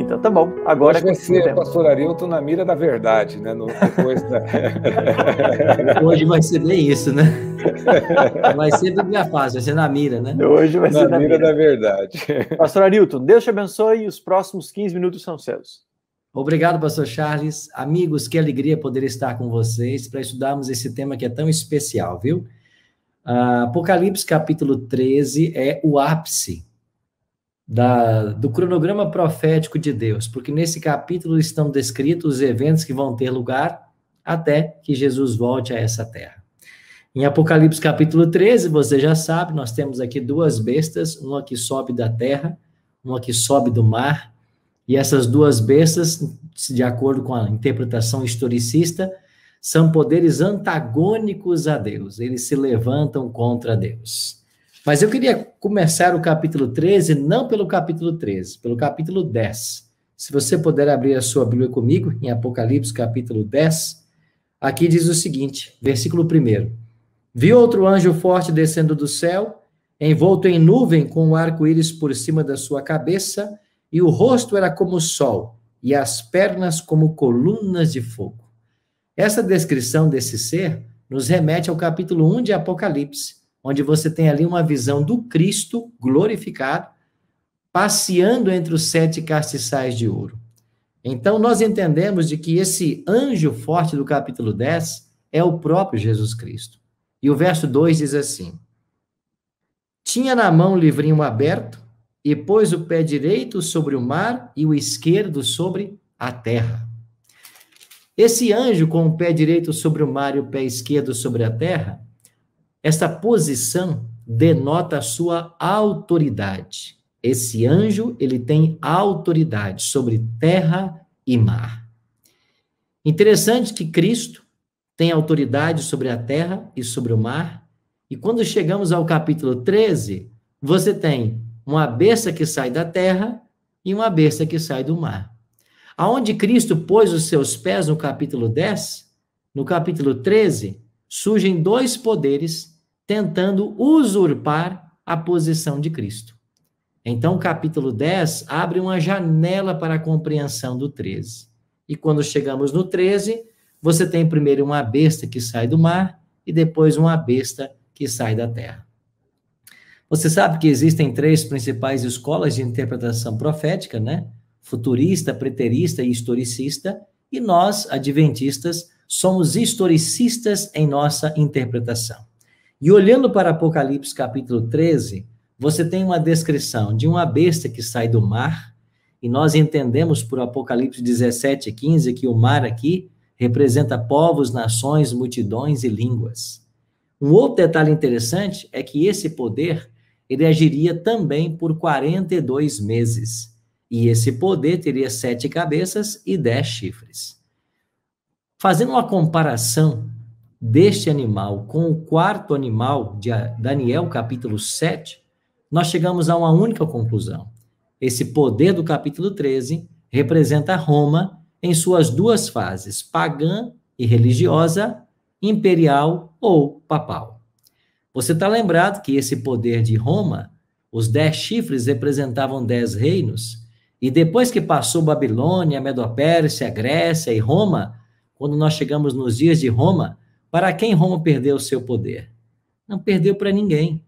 Então tá bom. Agora vai você, é pastor Arilton, na mira da verdade, né? No, depois da... Hoje vai ser bem isso, né? Vai ser do minha fase, vai ser na mira, né? Hoje vai na ser na mira, mira da verdade. Pastor Arilton, Deus te abençoe e os próximos 15 minutos são seus. Obrigado, pastor Charles. Amigos, que alegria poder estar com vocês para estudarmos esse tema que é tão especial, viu? Uh, Apocalipse capítulo 13 é o ápice da, do cronograma profético de Deus, porque nesse capítulo estão descritos os eventos que vão ter lugar até que Jesus volte a essa terra. Em Apocalipse capítulo 13, você já sabe, nós temos aqui duas bestas, uma que sobe da terra, uma que sobe do mar, e essas duas bestas, de acordo com a interpretação historicista, são poderes antagônicos a Deus, eles se levantam contra Deus. Mas eu queria começar o capítulo 13, não pelo capítulo 13, pelo capítulo 10. Se você puder abrir a sua Bíblia comigo, em Apocalipse, capítulo 10, aqui diz o seguinte, versículo 1. Vi outro anjo forte descendo do céu, envolto em nuvem com o um arco-íris por cima da sua cabeça, e o rosto era como o sol, e as pernas como colunas de fogo. Essa descrição desse ser nos remete ao capítulo 1 de Apocalipse, onde você tem ali uma visão do Cristo glorificado, passeando entre os sete castiçais de ouro. Então, nós entendemos de que esse anjo forte do capítulo 10 é o próprio Jesus Cristo. E o verso 2 diz assim: Tinha na mão o livrinho aberto e pôs o pé direito sobre o mar e o esquerdo sobre a terra. Esse anjo com o pé direito sobre o mar e o pé esquerdo sobre a terra essa posição denota a sua autoridade. Esse anjo, ele tem autoridade sobre terra e mar. Interessante que Cristo tem autoridade sobre a terra e sobre o mar. E quando chegamos ao capítulo 13, você tem uma besta que sai da terra e uma besta que sai do mar. Aonde Cristo pôs os seus pés no capítulo 10, no capítulo 13, surgem dois poderes tentando usurpar a posição de Cristo. Então, o capítulo 10 abre uma janela para a compreensão do 13. E quando chegamos no 13, você tem primeiro uma besta que sai do mar e depois uma besta que sai da terra. Você sabe que existem três principais escolas de interpretação profética, né? Futurista, preterista e historicista, e nós, adventistas, somos historicistas em nossa interpretação. E olhando para Apocalipse capítulo 13, você tem uma descrição de uma besta que sai do mar, e nós entendemos por Apocalipse 17, 15 que o mar aqui representa povos, nações, multidões e línguas. Um outro detalhe interessante é que esse poder ele agiria também por 42 meses. E esse poder teria sete cabeças e dez chifres. Fazendo uma comparação deste animal com o quarto animal de Daniel, capítulo 7, nós chegamos a uma única conclusão. Esse poder do capítulo 13 representa Roma em suas duas fases, pagã e religiosa, imperial ou papal. Você está lembrado que esse poder de Roma, os dez chifres representavam dez reinos, e depois que passou Babilônia, Medopérsia, Grécia e Roma, quando nós chegamos nos dias de Roma, para quem Roma perdeu o seu poder? Não perdeu para ninguém.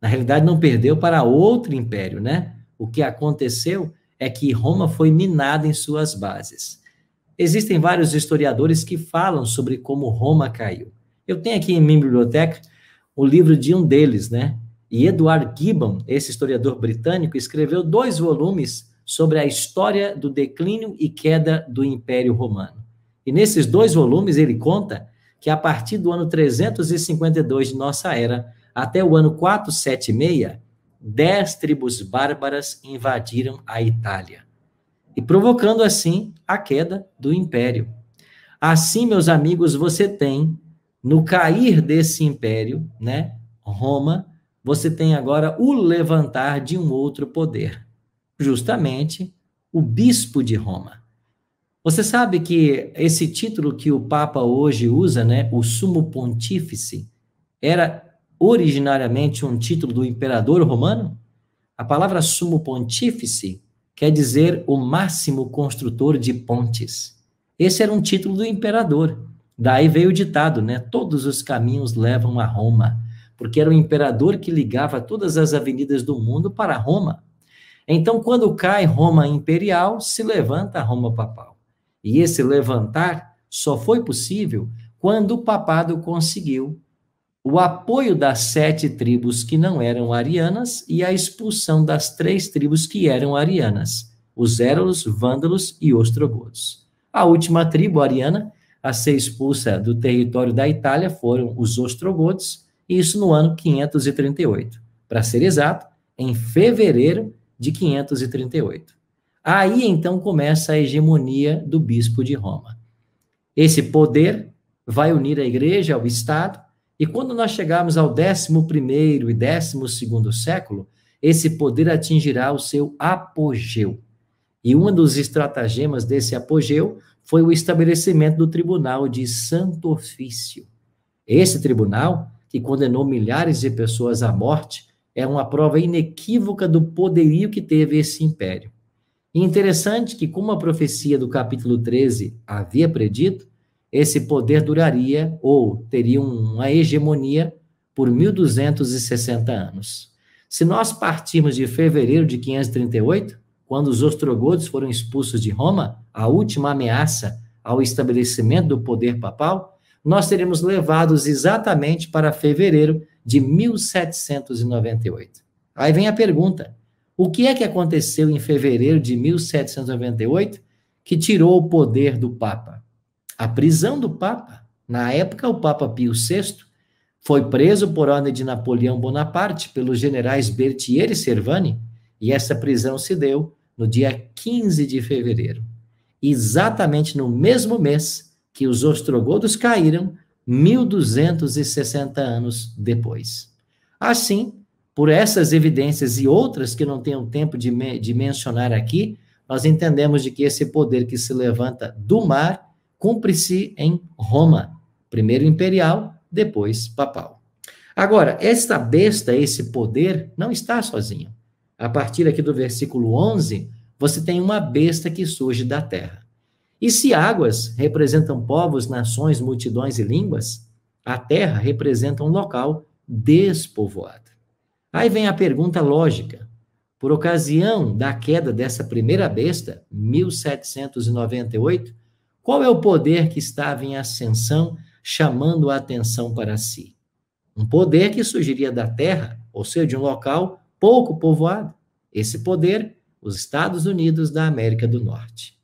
Na realidade, não perdeu para outro império, né? O que aconteceu é que Roma foi minada em suas bases. Existem vários historiadores que falam sobre como Roma caiu. Eu tenho aqui em minha biblioteca o livro de um deles, né? E Edward Gibbon, esse historiador britânico, escreveu dois volumes sobre a história do declínio e queda do Império Romano. E nesses dois volumes ele conta que a partir do ano 352 de nossa era até o ano 476, dez tribos bárbaras invadiram a Itália e provocando assim a queda do império. Assim, meus amigos, você tem no cair desse império, né, Roma, você tem agora o levantar de um outro poder, justamente o bispo de Roma. Você sabe que esse título que o Papa hoje usa, né, o Sumo Pontífice, era originariamente um título do imperador romano? A palavra Sumo Pontífice quer dizer o máximo construtor de pontes. Esse era um título do imperador. Daí veio o ditado, né? Todos os caminhos levam a Roma, porque era o imperador que ligava todas as avenidas do mundo para Roma. Então, quando cai Roma imperial, se levanta Roma papal. E esse levantar só foi possível quando o papado conseguiu o apoio das sete tribos que não eram arianas e a expulsão das três tribos que eram arianas, os Érolos, Vândalos e Ostrogodos. A última tribo ariana a ser expulsa do território da Itália foram os Ostrogodos, e isso no ano 538. Para ser exato, em fevereiro de 538. Aí então começa a hegemonia do bispo de Roma. Esse poder vai unir a igreja ao Estado, e quando nós chegarmos ao 11 e 12º século, esse poder atingirá o seu apogeu. E um dos estratagemas desse apogeu foi o estabelecimento do Tribunal de Santo Ofício. Esse tribunal, que condenou milhares de pessoas à morte, é uma prova inequívoca do poderio que teve esse império. E interessante que, como a profecia do capítulo 13 havia predito, esse poder duraria ou teria uma hegemonia por 1260 anos. Se nós partirmos de fevereiro de 538, quando os ostrogodos foram expulsos de Roma, a última ameaça ao estabelecimento do poder papal, nós seremos levados exatamente para fevereiro de 1798. Aí vem a pergunta: o que é que aconteceu em fevereiro de 1798 que tirou o poder do Papa? A prisão do Papa. Na época, o Papa Pio VI foi preso por ordem de Napoleão Bonaparte pelos generais Berthier e Cervani, e essa prisão se deu no dia 15 de fevereiro, exatamente no mesmo mês que os ostrogodos caíram 1260 anos depois. Assim, por essas evidências e outras que não tenho tempo de, me, de mencionar aqui, nós entendemos de que esse poder que se levanta do mar cumpre-se em Roma, primeiro imperial, depois papal. Agora, esta besta, esse poder, não está sozinho. A partir aqui do versículo 11, você tem uma besta que surge da terra. E se águas representam povos, nações, multidões e línguas, a terra representa um local despovoado. Aí vem a pergunta lógica. Por ocasião da queda dessa primeira besta, 1798, qual é o poder que estava em ascensão chamando a atenção para si? Um poder que surgiria da terra, ou seja, de um local pouco povoado. Esse poder, os Estados Unidos da América do Norte.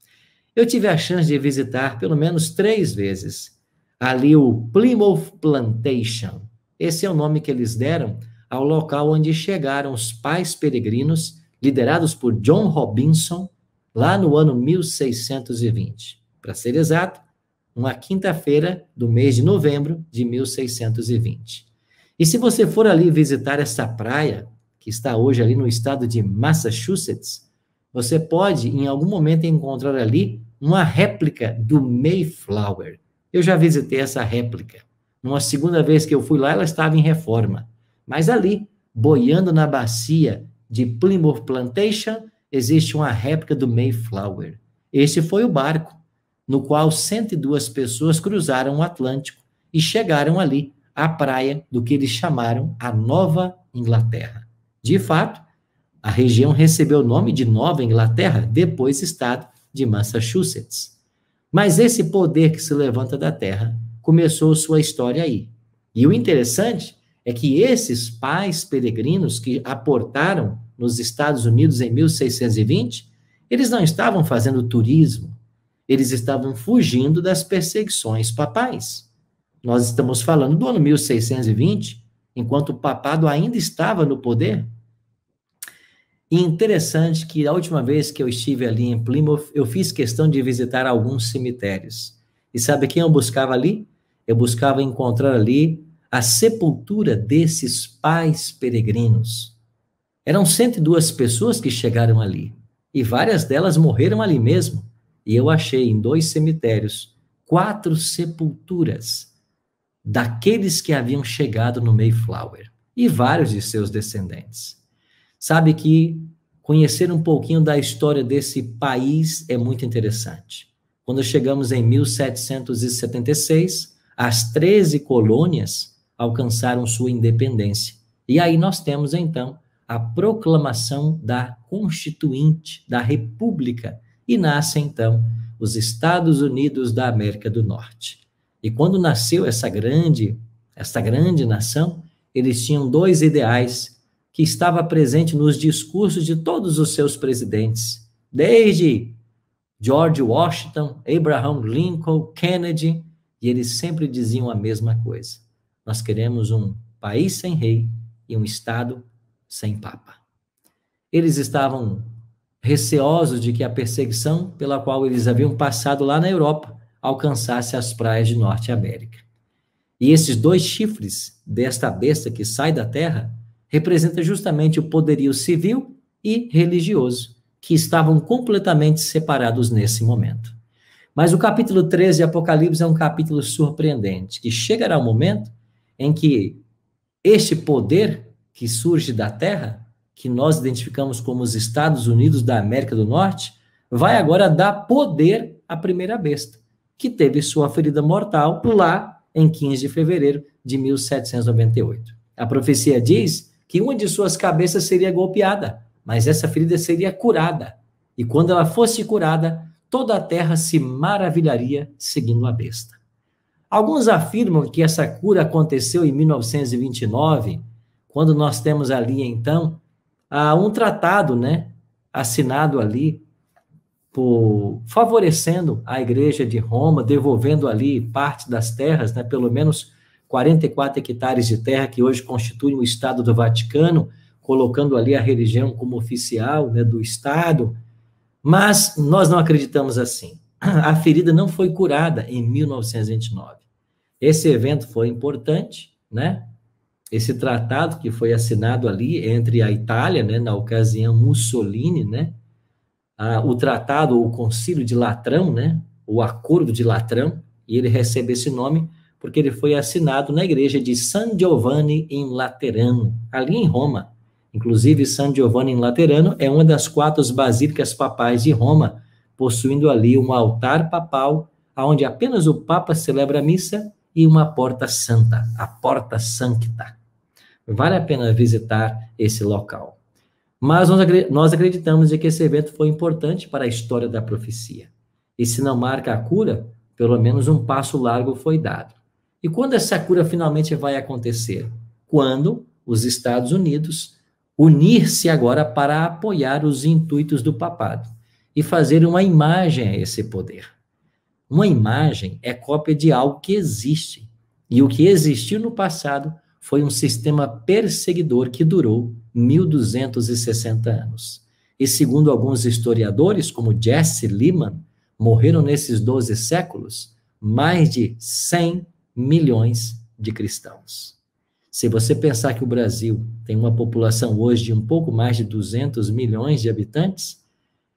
Eu tive a chance de visitar pelo menos três vezes ali o Plymouth Plantation. Esse é o nome que eles deram ao local onde chegaram os pais peregrinos, liderados por John Robinson, lá no ano 1620. Para ser exato, uma quinta-feira do mês de novembro de 1620. E se você for ali visitar essa praia, que está hoje ali no estado de Massachusetts, você pode em algum momento encontrar ali uma réplica do Mayflower. Eu já visitei essa réplica. Uma segunda vez que eu fui lá, ela estava em reforma. Mas ali, boiando na bacia de Plymouth Plantation, existe uma réplica do Mayflower. Esse foi o barco no qual 102 pessoas cruzaram o Atlântico e chegaram ali à praia do que eles chamaram a Nova Inglaterra. De fato, a região recebeu o nome de Nova Inglaterra, depois estado de Massachusetts. Mas esse poder que se levanta da terra começou sua história aí. E o interessante é que esses pais peregrinos que aportaram nos Estados Unidos em 1620, eles não estavam fazendo turismo, eles estavam fugindo das perseguições papais. Nós estamos falando do ano 1620, enquanto o papado ainda estava no poder. E interessante que a última vez que eu estive ali em Plymouth, eu fiz questão de visitar alguns cemitérios. E sabe quem eu buscava ali? Eu buscava encontrar ali a sepultura desses pais peregrinos. Eram 102 pessoas que chegaram ali, e várias delas morreram ali mesmo. E eu achei em dois cemitérios quatro sepulturas daqueles que haviam chegado no Mayflower e vários de seus descendentes. Sabe que conhecer um pouquinho da história desse país é muito interessante. Quando chegamos em 1776, as 13 colônias alcançaram sua independência. E aí nós temos então a proclamação da Constituinte da República e nasce então os Estados Unidos da América do Norte. E quando nasceu essa grande essa grande nação, eles tinham dois ideais que estava presente nos discursos de todos os seus presidentes, desde George Washington, Abraham Lincoln, Kennedy, e eles sempre diziam a mesma coisa. Nós queremos um país sem rei e um Estado sem Papa. Eles estavam receosos de que a perseguição pela qual eles haviam passado lá na Europa alcançasse as praias de Norte América. E esses dois chifres desta besta que sai da terra representa justamente o poderio civil e religioso que estavam completamente separados nesse momento. Mas o capítulo 13 de Apocalipse é um capítulo surpreendente, que chegará o um momento em que este poder que surge da Terra, que nós identificamos como os Estados Unidos da América do Norte, vai agora dar poder à primeira besta, que teve sua ferida mortal lá em 15 de fevereiro de 1798. A profecia diz que uma de suas cabeças seria golpeada, mas essa ferida seria curada. E quando ela fosse curada, toda a terra se maravilharia seguindo a besta. Alguns afirmam que essa cura aconteceu em 1929, quando nós temos ali, então, ah, um tratado, né, assinado ali, por, favorecendo a igreja de Roma, devolvendo ali parte das terras, né, pelo menos 44 hectares de terra que hoje constituem o Estado do Vaticano, colocando ali a religião como oficial né, do Estado, mas nós não acreditamos assim. a ferida não foi curada em 1929. Esse evento foi importante, né? Esse tratado que foi assinado ali entre a Itália, né, na ocasião Mussolini, né? o tratado, o Concílio de Latrão, né? O Acordo de Latrão, e ele recebe esse nome porque ele foi assinado na igreja de San Giovanni em Laterano, ali em Roma. Inclusive, San Giovanni em Laterano é uma das quatro basílicas papais de Roma, possuindo ali um altar papal, onde apenas o Papa celebra a missa, e uma porta santa, a Porta Sancta. Vale a pena visitar esse local. Mas nós acreditamos que esse evento foi importante para a história da profecia. E se não marca a cura, pelo menos um passo largo foi dado. E quando essa cura finalmente vai acontecer? Quando os Estados Unidos unir-se agora para apoiar os intuitos do papado e fazer uma imagem a esse poder. Uma imagem é cópia de algo que existe. E o que existiu no passado foi um sistema perseguidor que durou 1260 anos. E segundo alguns historiadores, como Jesse Lehman, morreram nesses 12 séculos mais de 100 milhões de cristãos. Se você pensar que o Brasil tem uma população hoje de um pouco mais de 200 milhões de habitantes,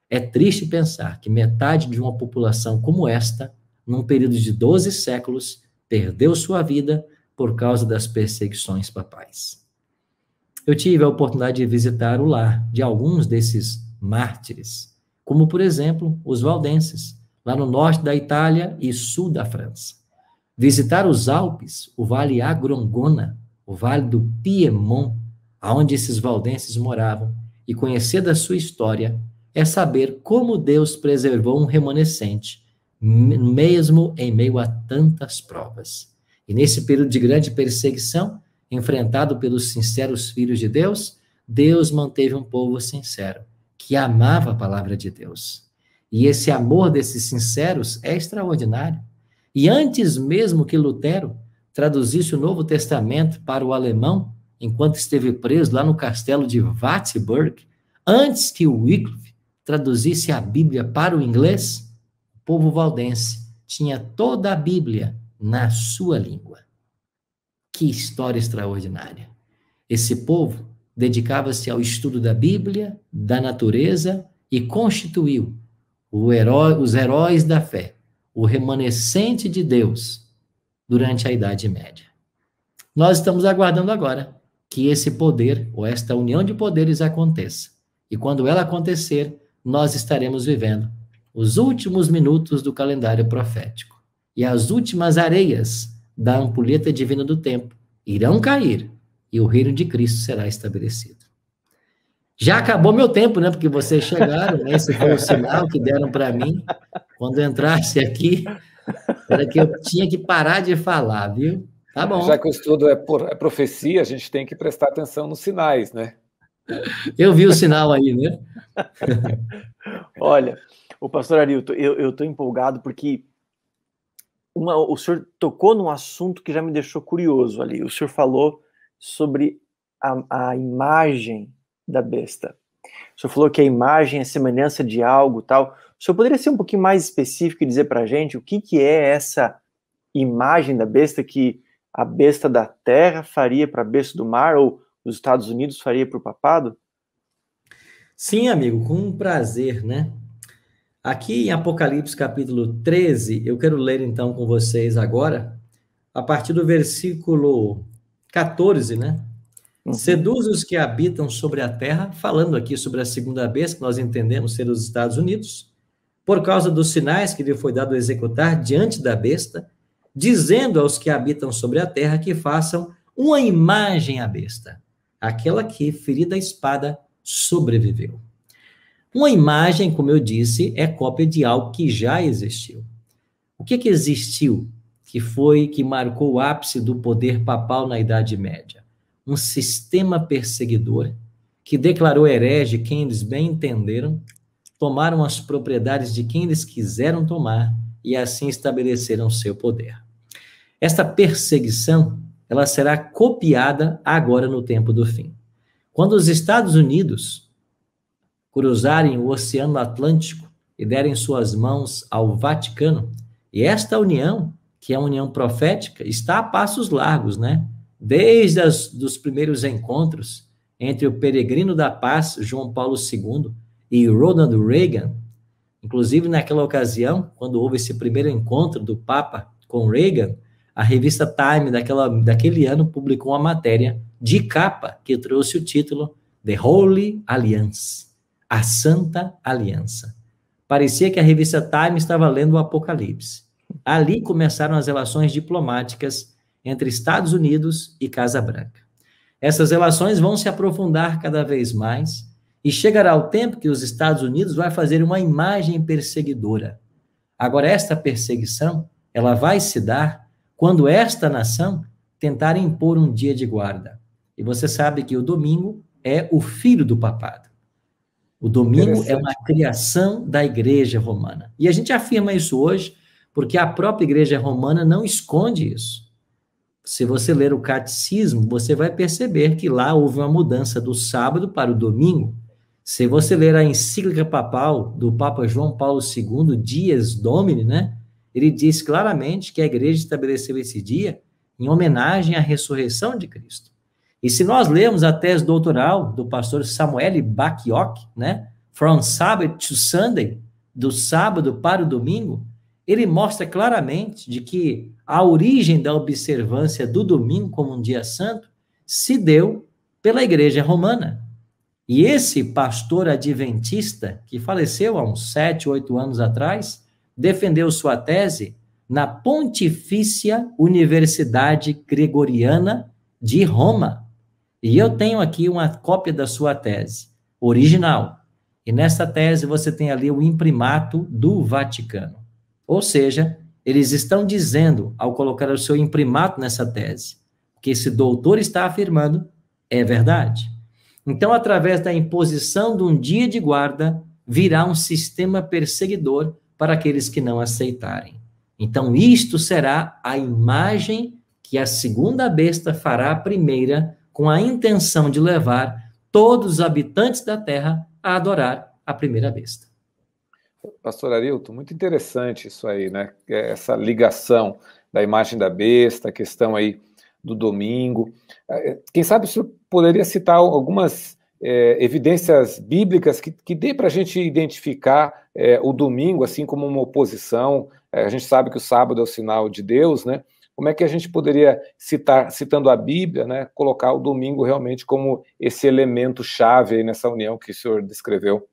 é triste pensar que metade de uma população como esta, num período de 12 séculos, perdeu sua vida por causa das perseguições papais. Eu tive a oportunidade de visitar o lar de alguns desses mártires, como, por exemplo, os valdenses, lá no norte da Itália e sul da França. Visitar os Alpes, o Vale Agrongona, o Vale do Piemont, aonde esses valdenses moravam, e conhecer da sua história é saber como Deus preservou um remanescente, mesmo em meio a tantas provas. E nesse período de grande perseguição, enfrentado pelos sinceros filhos de Deus, Deus manteve um povo sincero, que amava a palavra de Deus. E esse amor desses sinceros é extraordinário. E antes mesmo que Lutero traduzisse o Novo Testamento para o alemão, enquanto esteve preso lá no castelo de Wartburg, antes que o Wycliffe traduzisse a Bíblia para o inglês, o povo valdense tinha toda a Bíblia na sua língua. Que história extraordinária! Esse povo dedicava-se ao estudo da Bíblia, da natureza e constituiu herói, os heróis da fé, o remanescente de Deus durante a Idade Média. Nós estamos aguardando agora que esse poder ou esta união de poderes aconteça. E quando ela acontecer, nós estaremos vivendo os últimos minutos do calendário profético. E as últimas areias da ampulheta divina do tempo irão cair e o reino de Cristo será estabelecido. Já acabou meu tempo, né? Porque vocês chegaram, né? Esse foi o sinal que deram para mim quando entrasse aqui. para que eu tinha que parar de falar, viu? Tá bom. Já que o estudo é, por, é profecia, a gente tem que prestar atenção nos sinais, né? Eu vi o sinal aí, né? Olha, o pastor Arilton, eu estou empolgado porque uma, o senhor tocou num assunto que já me deixou curioso ali. O senhor falou sobre a, a imagem da besta. O senhor falou que a imagem é semelhança de algo tal. O senhor poderia ser um pouquinho mais específico e dizer para a gente o que, que é essa imagem da besta que a besta da terra faria para a besta do mar? Ou os Estados Unidos faria para o papado? Sim, amigo, com prazer, né? Aqui em Apocalipse capítulo 13, eu quero ler então com vocês agora, a partir do versículo 14, né? Uhum. Seduz os que habitam sobre a terra, falando aqui sobre a segunda vez que nós entendemos ser os Estados Unidos, por causa dos sinais que lhe foi dado executar diante da besta, dizendo aos que habitam sobre a terra que façam uma imagem à besta, Aquela que, ferida a espada, sobreviveu. Uma imagem, como eu disse, é cópia de algo que já existiu. O que, é que existiu que foi que marcou o ápice do poder papal na Idade Média? Um sistema perseguidor que declarou herege quem eles bem entenderam, tomaram as propriedades de quem eles quiseram tomar e assim estabeleceram seu poder. Esta perseguição ela será copiada agora no tempo do fim. Quando os Estados Unidos cruzarem o Oceano Atlântico e derem suas mãos ao Vaticano, e esta união, que é a união profética, está a passos largos, né? Desde os primeiros encontros entre o peregrino da paz, João Paulo II, e Ronald Reagan, inclusive naquela ocasião, quando houve esse primeiro encontro do Papa com Reagan, a revista Time daquela, daquele ano publicou uma matéria de capa que trouxe o título The Holy Alliance, a Santa Aliança. Parecia que a revista Time estava lendo o Apocalipse. Ali começaram as relações diplomáticas entre Estados Unidos e Casa Branca. Essas relações vão se aprofundar cada vez mais e chegará o tempo que os Estados Unidos vai fazer uma imagem perseguidora. Agora esta perseguição, ela vai se dar quando esta nação tentar impor um dia de guarda. E você sabe que o domingo é o filho do papado. O domingo é uma criação da igreja romana. E a gente afirma isso hoje porque a própria igreja romana não esconde isso. Se você ler o catecismo, você vai perceber que lá houve uma mudança do sábado para o domingo. Se você ler a encíclica papal do Papa João Paulo II, Dias Domini, né? ele diz claramente que a igreja estabeleceu esse dia em homenagem à ressurreição de Cristo. E se nós lermos a tese doutoral do pastor Samuel Bakiok, né, From Sabbath to Sunday, do sábado para o domingo, ele mostra claramente de que a origem da observância do domingo como um dia santo se deu pela igreja romana. E esse pastor adventista, que faleceu há uns sete, oito anos atrás, defendeu sua tese na Pontifícia Universidade Gregoriana de Roma. E eu tenho aqui uma cópia da sua tese, original. E nessa tese você tem ali o imprimato do Vaticano. Ou seja, eles estão dizendo, ao colocar o seu imprimato nessa tese, que esse doutor está afirmando é verdade. Então, através da imposição de um dia de guarda, virá um sistema perseguidor para aqueles que não aceitarem. Então, isto será a imagem que a segunda besta fará a primeira, com a intenção de levar todos os habitantes da terra a adorar a primeira besta. Pastor Arilton, muito interessante isso aí, né? É, essa ligação da imagem da besta, a questão aí do domingo. É, quem sabe o senhor poderia citar algumas é, evidências bíblicas que, que dê para a gente identificar é, o domingo, assim como uma oposição. É, a gente sabe que o sábado é o sinal de Deus, né? Como é que a gente poderia citar, citando a Bíblia, né, colocar o domingo realmente como esse elemento chave nessa união que o senhor descreveu?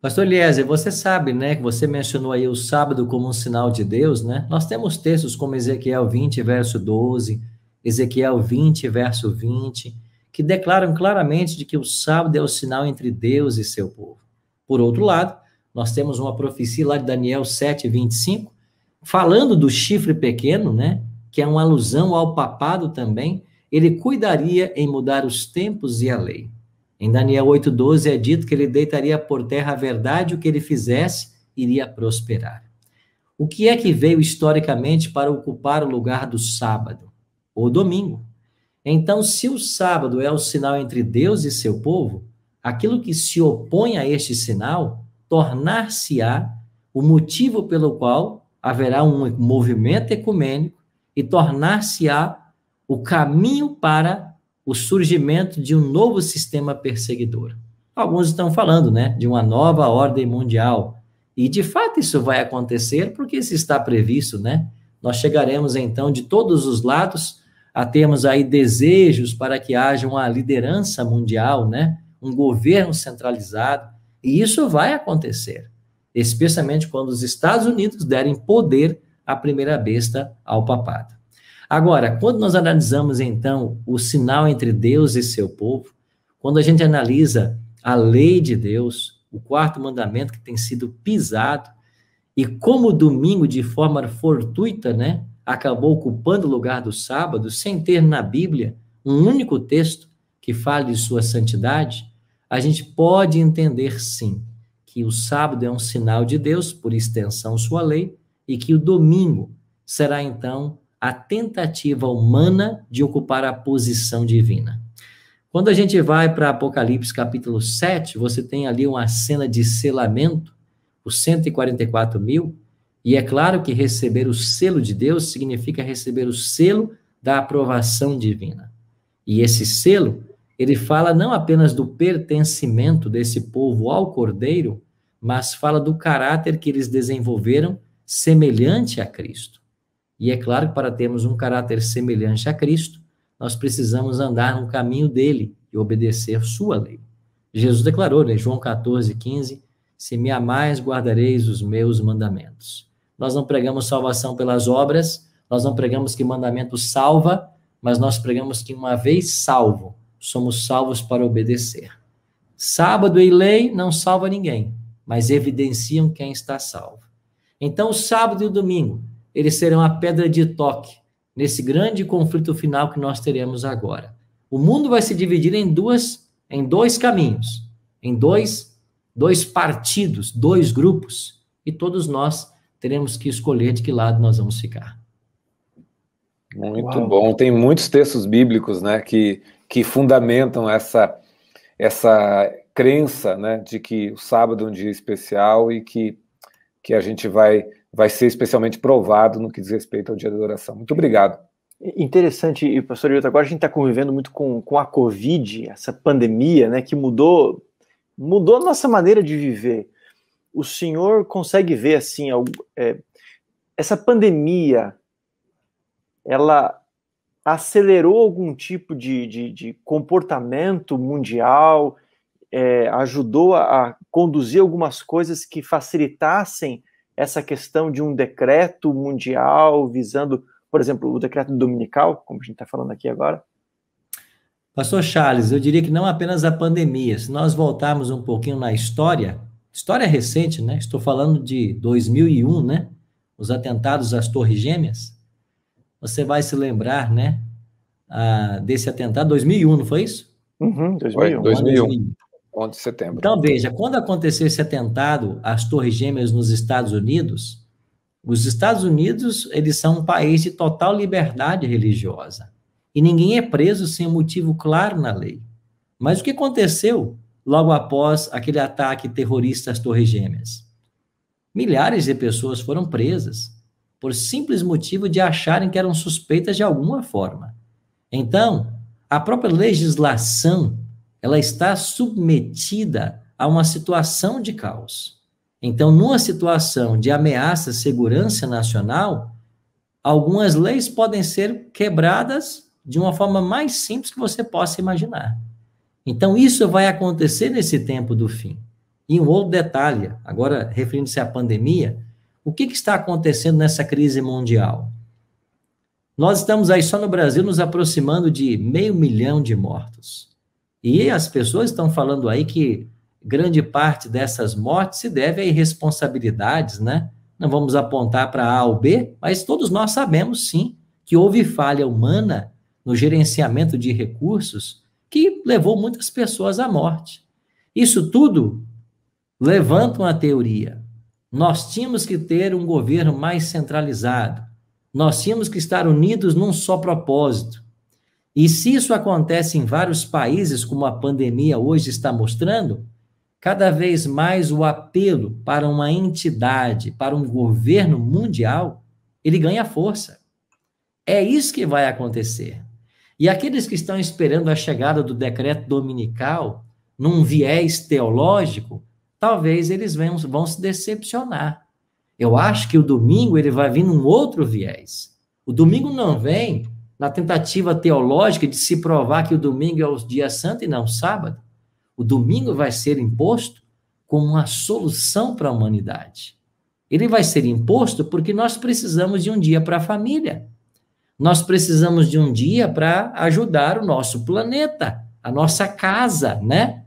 Pastor Eliezer, você sabe, né, que você mencionou aí o sábado como um sinal de Deus, né? Nós temos textos como Ezequiel 20, verso 12, Ezequiel 20, verso 20, que declaram claramente de que o sábado é o sinal entre Deus e seu povo. Por outro lado, nós temos uma profecia lá de Daniel 7:25, falando do chifre pequeno, né, que é uma alusão ao papado também, ele cuidaria em mudar os tempos e a lei. Em Daniel 8,12 é dito que ele deitaria por terra a verdade, o que ele fizesse iria prosperar. O que é que veio historicamente para ocupar o lugar do sábado? O domingo. Então, se o sábado é o sinal entre Deus e seu povo, aquilo que se opõe a este sinal tornar-se-á o motivo pelo qual haverá um movimento ecumênico e tornar-se-á o caminho para o surgimento de um novo sistema perseguidor. Alguns estão falando, né, de uma nova ordem mundial. E de fato isso vai acontecer porque isso está previsto, né? Nós chegaremos então de todos os lados a termos aí desejos para que haja uma liderança mundial, né? um governo centralizado, e isso vai acontecer, especialmente quando os Estados Unidos derem poder à primeira besta ao papado. Agora, quando nós analisamos então o sinal entre Deus e seu povo, quando a gente analisa a lei de Deus, o quarto mandamento que tem sido pisado, e como domingo, de forma fortuita, né, acabou ocupando o lugar do sábado sem ter na Bíblia um único texto que fale de sua santidade, a gente pode entender sim que o sábado é um sinal de Deus, por extensão sua lei, e que o domingo será então a tentativa humana de ocupar a posição divina. Quando a gente vai para Apocalipse capítulo 7, você tem ali uma cena de selamento, os 144 mil, e é claro que receber o selo de Deus significa receber o selo da aprovação divina. E esse selo, ele fala não apenas do pertencimento desse povo ao Cordeiro, mas fala do caráter que eles desenvolveram semelhante a Cristo. E é claro que para termos um caráter semelhante a Cristo, nós precisamos andar no caminho dele e obedecer sua lei. Jesus declarou em né, João 14, 15: Se me amais, guardareis os meus mandamentos. Nós não pregamos salvação pelas obras, nós não pregamos que mandamento salva, mas nós pregamos que uma vez salvo, somos salvos para obedecer. Sábado e lei não salva ninguém, mas evidenciam quem está salvo. Então, o sábado e o domingo, eles serão a pedra de toque nesse grande conflito final que nós teremos agora. O mundo vai se dividir em duas, em dois caminhos, em dois, dois partidos, dois grupos, e todos nós teremos que escolher de que lado nós vamos ficar. Muito Uau. bom. Tem muitos textos bíblicos, né, que, que fundamentam essa essa crença, né, de que o sábado é um dia especial e que que a gente vai vai ser especialmente provado no que diz respeito ao dia da adoração. Muito obrigado. Interessante, e professor Hilton, agora a gente está convivendo muito com, com a Covid, essa pandemia, né, que mudou mudou a nossa maneira de viver o senhor consegue ver assim é, essa pandemia ela acelerou algum tipo de, de, de comportamento mundial, é, ajudou a, a, conduzir algumas coisas que facilitassem essa questão de um decreto mundial visando, por exemplo, o decreto dominical, como a gente está falando aqui agora? Pastor Charles, eu diria que não apenas a pandemia, se nós voltarmos um pouquinho na história, História recente, né? Estou falando de 2001, né? Os atentados às Torres Gêmeas. Você vai se lembrar, né? Ah, desse atentado 2001, não foi isso? Uhum, 2001. 2001. 11 de setembro. Então, veja, quando aconteceu esse atentado às Torres Gêmeas nos Estados Unidos, os Estados Unidos, eles são um país de total liberdade religiosa. E ninguém é preso sem motivo claro na lei. Mas o que aconteceu? logo após aquele ataque terrorista às Torres Gêmeas. Milhares de pessoas foram presas por simples motivo de acharem que eram suspeitas de alguma forma. Então, a própria legislação, ela está submetida a uma situação de caos. Então, numa situação de ameaça à segurança nacional, algumas leis podem ser quebradas de uma forma mais simples que você possa imaginar. Então, isso vai acontecer nesse tempo do fim. E um outro detalhe, agora referindo-se à pandemia, o que, que está acontecendo nessa crise mundial? Nós estamos aí só no Brasil nos aproximando de meio milhão de mortos. E as pessoas estão falando aí que grande parte dessas mortes se deve a irresponsabilidades, né? Não vamos apontar para A ou B, mas todos nós sabemos sim que houve falha humana no gerenciamento de recursos que levou muitas pessoas à morte. Isso tudo levanta uma teoria. Nós tínhamos que ter um governo mais centralizado. Nós tínhamos que estar unidos num só propósito. E se isso acontece em vários países, como a pandemia hoje está mostrando, cada vez mais o apelo para uma entidade, para um governo mundial, ele ganha força. É isso que vai acontecer. E aqueles que estão esperando a chegada do decreto dominical, num viés teológico, talvez eles vão, se decepcionar. Eu acho que o domingo ele vai vir num outro viés. O domingo não vem na tentativa teológica de se provar que o domingo é o dia santo e não o sábado. O domingo vai ser imposto como uma solução para a humanidade. Ele vai ser imposto porque nós precisamos de um dia para a família. Nós precisamos de um dia para ajudar o nosso planeta, a nossa casa, né?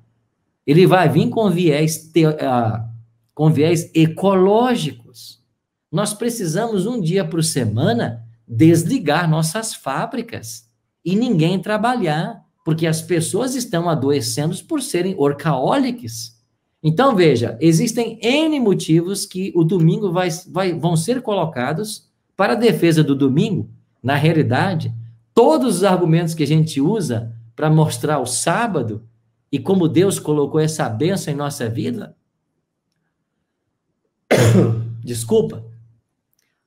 Ele vai vir com viés, te, uh, ah, com viés ecológicos. Nós precisamos um dia por semana desligar nossas fábricas e ninguém trabalhar, porque as pessoas estão adoecendo por serem orcaólicas. Então, veja, existem N motivos que o domingo vai, vai, vão ser colocados para a defesa do domingo, na realidade, todos os argumentos que a gente usa para mostrar o sábado e como Deus colocou essa benção em nossa vida, desculpa,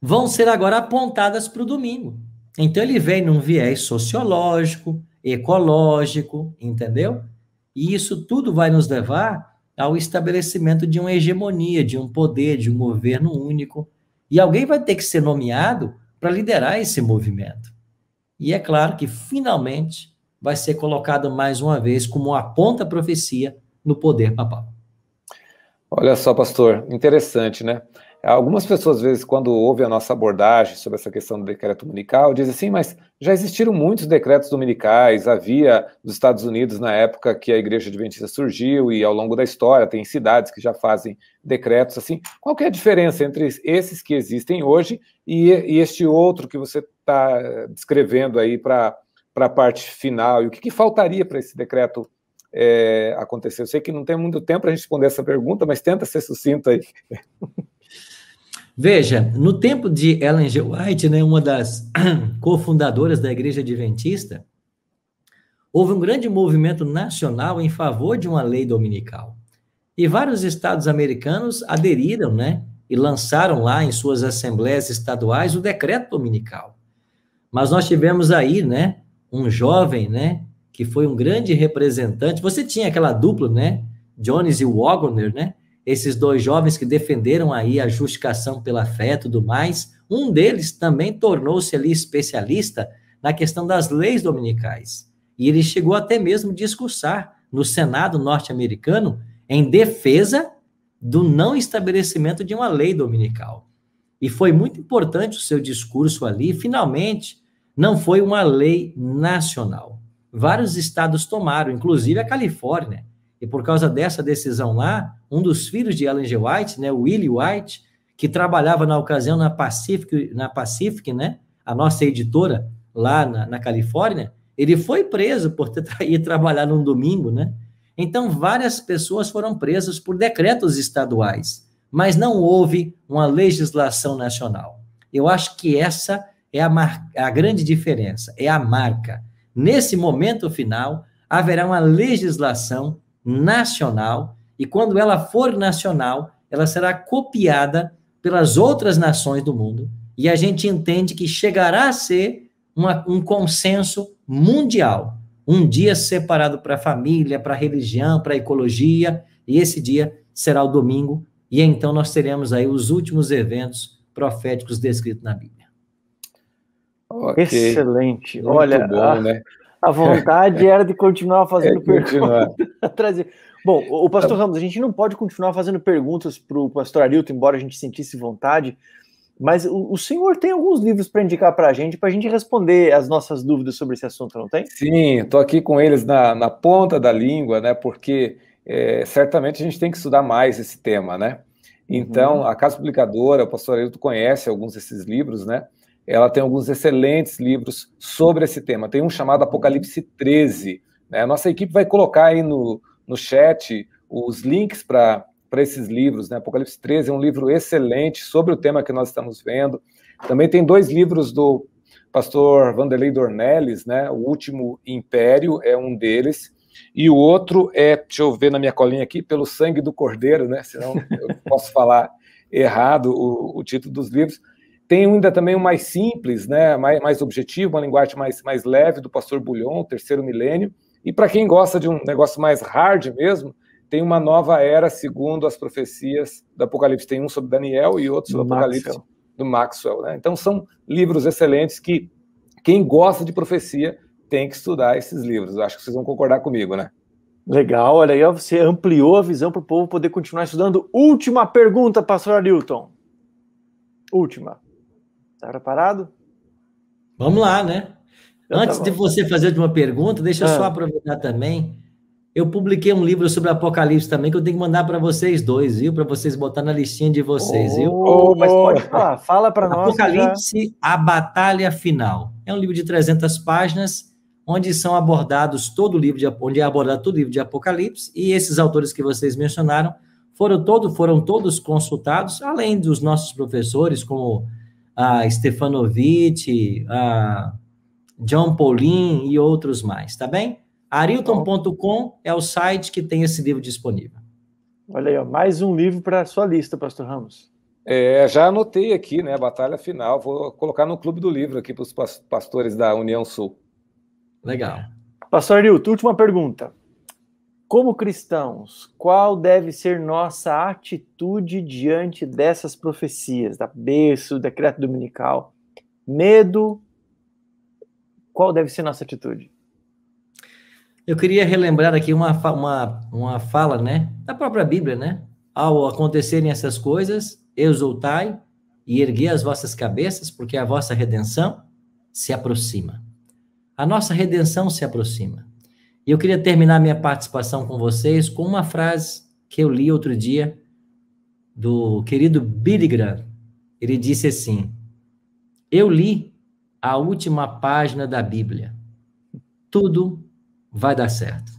vão ser agora apontadas para o domingo. Então ele vem num viés sociológico, ecológico, entendeu? E isso tudo vai nos levar ao estabelecimento de uma hegemonia, de um poder, de um governo único. E alguém vai ter que ser nomeado para liderar esse movimento. E é claro que finalmente vai ser colocada mais uma vez como a ponta profecia no poder papal. Olha só, pastor, interessante, né? Algumas pessoas, às vezes, quando ouvem a nossa abordagem sobre essa questão do decreto dominical, dizem assim, mas já existiram muitos decretos dominicais, havia nos Estados Unidos, na época que a Igreja Adventista surgiu, e ao longo da história tem cidades que já fazem decretos assim. Qual é a diferença entre esses que existem hoje e, e este outro que você está descrevendo aí para a parte final? E o que, que faltaria para esse decreto é, acontecer? Eu sei que não tem muito tempo para responder essa pergunta, mas tenta ser sucinto aí. Veja, no tempo de Ellen G. White, né, uma das cofundadoras da Igreja Adventista, houve um grande movimento nacional em favor de uma lei dominical. E vários estados americanos aderiram, né, e lançaram lá em suas assembleias estaduais o decreto dominical. Mas nós tivemos aí, né, um jovem, né, que foi um grande representante. Você tinha aquela dupla, né, Jones e Wagner, né, esses dois jovens que defenderam aí a justificação pela fé e tudo mais, um deles também tornou-se ali especialista na questão das leis dominicais. E ele chegou até mesmo a discursar no Senado norte-americano em defesa do não estabelecimento de uma lei dominical. E foi muito importante o seu discurso ali, finalmente, não foi uma lei nacional. Vários estados tomaram, inclusive a Califórnia, e por causa dessa decisão lá, um dos filhos de Ellen G. White, né, Willie White, que trabalhava na ocasião na Pacific, na Pacific, né, a nossa editora lá na, na Califórnia, ele foi preso por ter ir trabalhar num domingo, né? Então várias pessoas foram presas por decretos estaduais, mas não houve uma legislação nacional. Eu acho que essa é a, mar... a grande diferença, é a marca. Nesse momento final haverá uma legislação nacional, e quando ela for nacional, ela será copiada pelas outras nações do mundo, e a gente entende que chegará a ser uma, um consenso mundial, um dia separado para a família, para a religião, para a ecologia, e esse dia será o domingo, e então nós teremos aí os últimos eventos proféticos descritos na Bíblia. Okay. Excelente. Muito Olha, bom, a, né? a vontade era de continuar fazendo é, perguntas. trazer. Bom, o pastor é. Ramos, a gente não pode continuar fazendo perguntas para o pastor Arilton, embora a gente sentisse vontade, mas o, o senhor tem alguns livros para indicar para a gente, para a gente responder as nossas dúvidas sobre esse assunto, não tem? Sim, estou aqui com eles na, na, ponta da língua, né? Porque é, certamente a gente tem que estudar mais esse tema, né? Uhum. Então, uhum. a Casa Publicadora, o pastor Arilton conhece alguns desses livros, né? Ela tem alguns excelentes livros sobre esse tema. Tem um chamado Apocalipse 13, né? A nossa equipe vai colocar aí no, no chat os links para esses livros. Né? Apocalipse 13 é um livro excelente sobre o tema que nós estamos vendo. Também tem dois livros do pastor Vanderlei Dornelles, né? O Último Império é um deles. E o outro é, deixa eu ver na minha colinha aqui, Pelo Sangue do Cordeiro, né? Senão eu posso falar errado o, o, título dos livros. Tem ainda também um mais simples, né? mais, mais objetivo, uma linguagem mais, mais leve, do pastor Bulhon, Terceiro Milênio. E para quem gosta de um negócio mais hard mesmo, tem uma nova era, segundo as profecias do Apocalipse. Tem um sobre Daniel e outro sobre o Apocalipse do Maxwell. Né? Então são livros excelentes que quem gosta de profecia tem que estudar esses livros. Acho que vocês vão concordar comigo, né? Legal, olha aí, você ampliou a visão para o povo poder continuar estudando. Última pergunta, pastor Ailton. Última. Está preparado? Vamos lá, né? Então, tá Antes de você fazer uma pergunta, deixa eu ah. só aproveitar também. Eu publiquei um livro sobre Apocalipse também, que eu tenho que mandar para vocês dois, viu? Para vocês botar na listinha de vocês, oh, viu? Oh, mas pode falar, fala para nós. Apocalipse, já. a Batalha Final. É um livro de 300 páginas, onde são abordados todo o livro de, onde é abordado todo o livro de Apocalipse, e esses autores que vocês mencionaram foram, todo, foram todos consultados, além dos nossos professores, como a Stefanovic, a John Paulin e outros mais, tá bem? Arilton.com é o site que tem esse livro disponível. Olha aí, ó, mais um livro para a sua lista, Pastor Ramos. É, já anotei aqui, né? Batalha Final. Vou colocar no Clube do Livro aqui para os pastores da União Sul. Legal. Pastor Arilton, última pergunta. Como cristãos, qual deve ser nossa atitude diante dessas profecias, da berço, da decreto dominical? Medo, qual deve ser nossa atitude? Eu queria relembrar aqui uma, uma, uma fala, né, da própria Bíblia, né? Ao acontecerem essas coisas, exultai e erguei as vossas cabeças, porque a vossa redenção se aproxima. A nossa redenção se aproxima. E eu queria terminar minha participação com vocês com uma frase que eu li outro dia do querido Billy Graham. Ele disse assim: Eu li a última página da Bíblia. Tudo vai dar certo.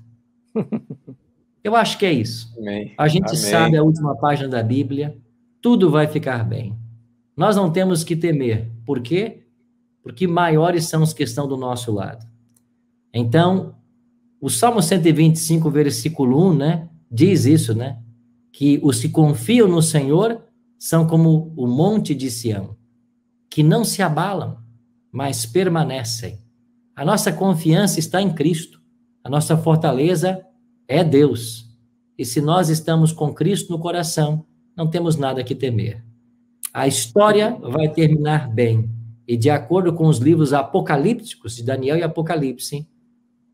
Eu acho que é isso. Amém. A gente Amém. sabe a última página da Bíblia, tudo vai ficar bem. Nós não temos que temer. Por quê? Porque maiores são os que estão do nosso lado. Então, o Salmo 125, versículo 1, né, diz isso, né? Que os que confiam no Senhor são como o monte de Sião, que não se abalam, mas permanecem. A nossa confiança está em Cristo. A nossa fortaleza é Deus. E se nós estamos com Cristo no coração, não temos nada que temer. A história vai terminar bem. E de acordo com os livros apocalípticos de Daniel e Apocalipse,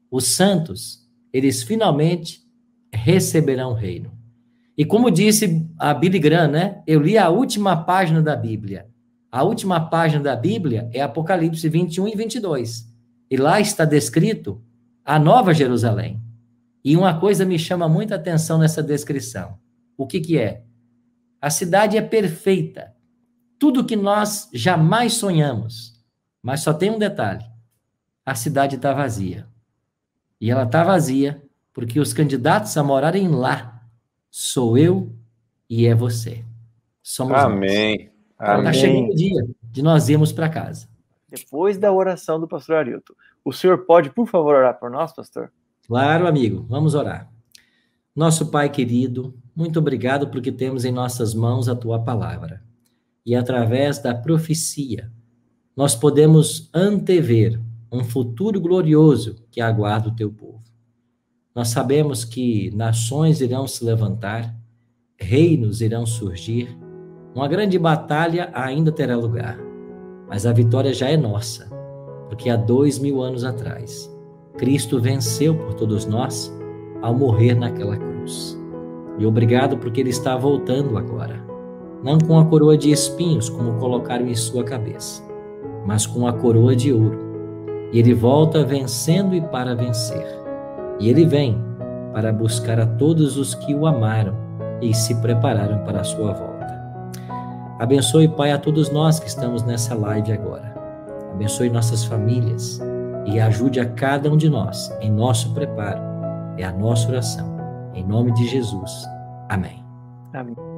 os santos, eles finalmente receberão o reino. E como disse a Billy Graham, né? Eu li a última página da Bíblia. A última página da Bíblia é Apocalipse 21 e 22. E lá está descrito a Nova Jerusalém. E uma coisa me chama muita atenção nessa descrição. O que que é? A cidade é perfeita. Tudo que nós jamais sonhamos. Mas só tem um detalhe. A cidade está vazia. E ela está vazia porque os candidatos a morarem lá sou eu e é você. Somos Amém. Nós. Está chegando o dia de nós irmos para casa. Depois da oração do pastor Arilton, o senhor pode, por favor, orar por nós, pastor? Claro, amigo, vamos orar. Nosso Pai querido, muito obrigado porque temos em nossas mãos a tua palavra. E através da profecia, nós podemos antever um futuro glorioso que aguarda o teu povo. Nós sabemos que nações irão se levantar, reinos irão surgir uma grande batalha ainda terá lugar, mas a vitória já é nossa, porque há dois mil anos atrás, Cristo venceu por todos nós ao morrer naquela cruz. E obrigado porque ele está voltando agora, não com a coroa de espinhos, como colocaram em sua cabeça, mas com a coroa de ouro. E ele volta vencendo e para vencer. E ele vem para buscar a todos os que o amaram e se prepararam para a sua volta. Abençoe, Pai, a todos nós que estamos nessa live agora. Abençoe nossas famílias e ajude a cada um de nós em nosso preparo. É a nossa oração. Em nome de Jesus. Amém. Amém.